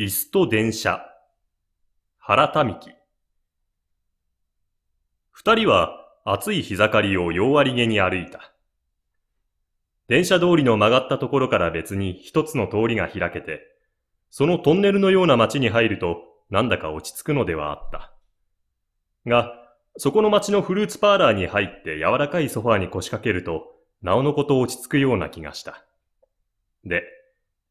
椅子と電車。原民樹。二人は暑い日盛りを弱割げに歩いた。電車通りの曲がったところから別に一つの通りが開けて、そのトンネルのような街に入るとなんだか落ち着くのではあった。が、そこの街のフルーツパーラーに入って柔らかいソファーに腰掛けると、なおのこと落ち着くような気がした。で、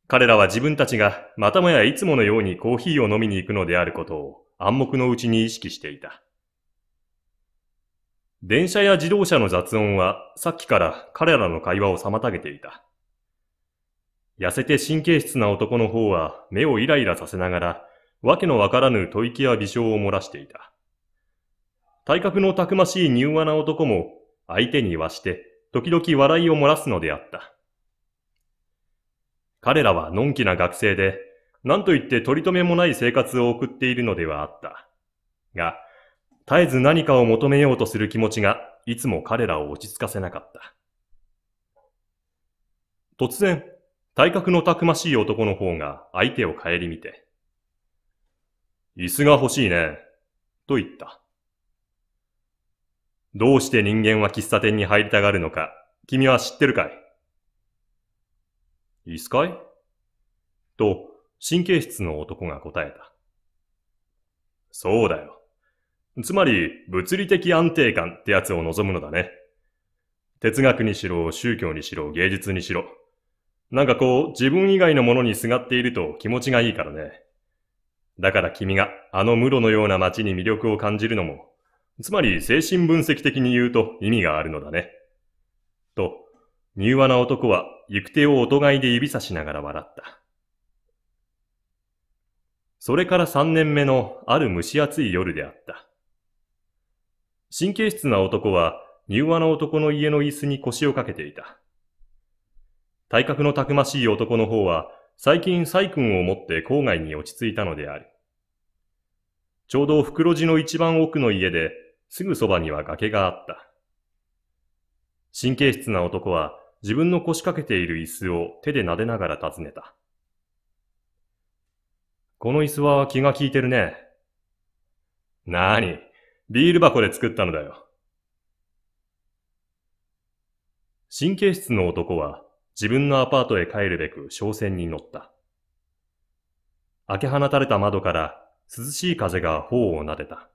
彼らは自分たちがまたもやいつものようにコーヒーを飲みに行くのであることを暗黙のうちに意識していた。電車や自動車の雑音はさっきから彼らの会話を妨げていた。痩せて神経質な男の方は目をイライラさせながら、わけのわからぬ吐息や微笑を漏らしていた。体格のたくましい柔和な男も相手に言わして時々笑いを漏らすのであった。彼らはのんきな学生で、何と言って取り留めもない生活を送っているのではあった。が、絶えず何かを求めようとする気持ちが、いつも彼らを落ち着かせなかった。突然、体格のたくましい男の方が相手を顧みて、椅子が欲しいね、と言った。どうして人間は喫茶店に入りたがるのか、君は知ってるかいいいすかいと、神経質の男が答えた。そうだよ。つまり、物理的安定感ってやつを望むのだね。哲学にしろ、宗教にしろ、芸術にしろ。なんかこう、自分以外のものにすがっていると気持ちがいいからね。だから君があの室のような街に魅力を感じるのも、つまり精神分析的に言うと意味があるのだね。と、柔和な男は行く手を音がいで指さしながら笑った。それから三年目のある蒸し暑い夜であった。神経質な男は柔和な男の家の椅子に腰をかけていた。体格のたくましい男の方は最近サイ君を持って郊外に落ち着いたのである。ちょうど袋地の一番奥の家ですぐそばには崖があった。神経質な男は自分の腰掛けている椅子を手で撫でながら尋ねた。この椅子は気が利いてるね。なーに、ビール箱で作ったのだよ。神経質の男は自分のアパートへ帰るべく商船に乗った。開け放たれた窓から涼しい風が頬を撫でた。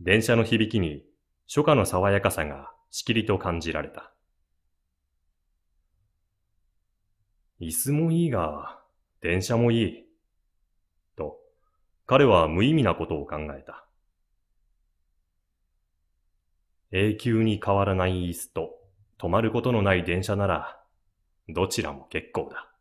電車の響きに初夏の爽やかさがしきりと感じられた。椅子もいいが、電車もいい。と、彼は無意味なことを考えた。永久に変わらない椅子と止まることのない電車なら、どちらも結構だ。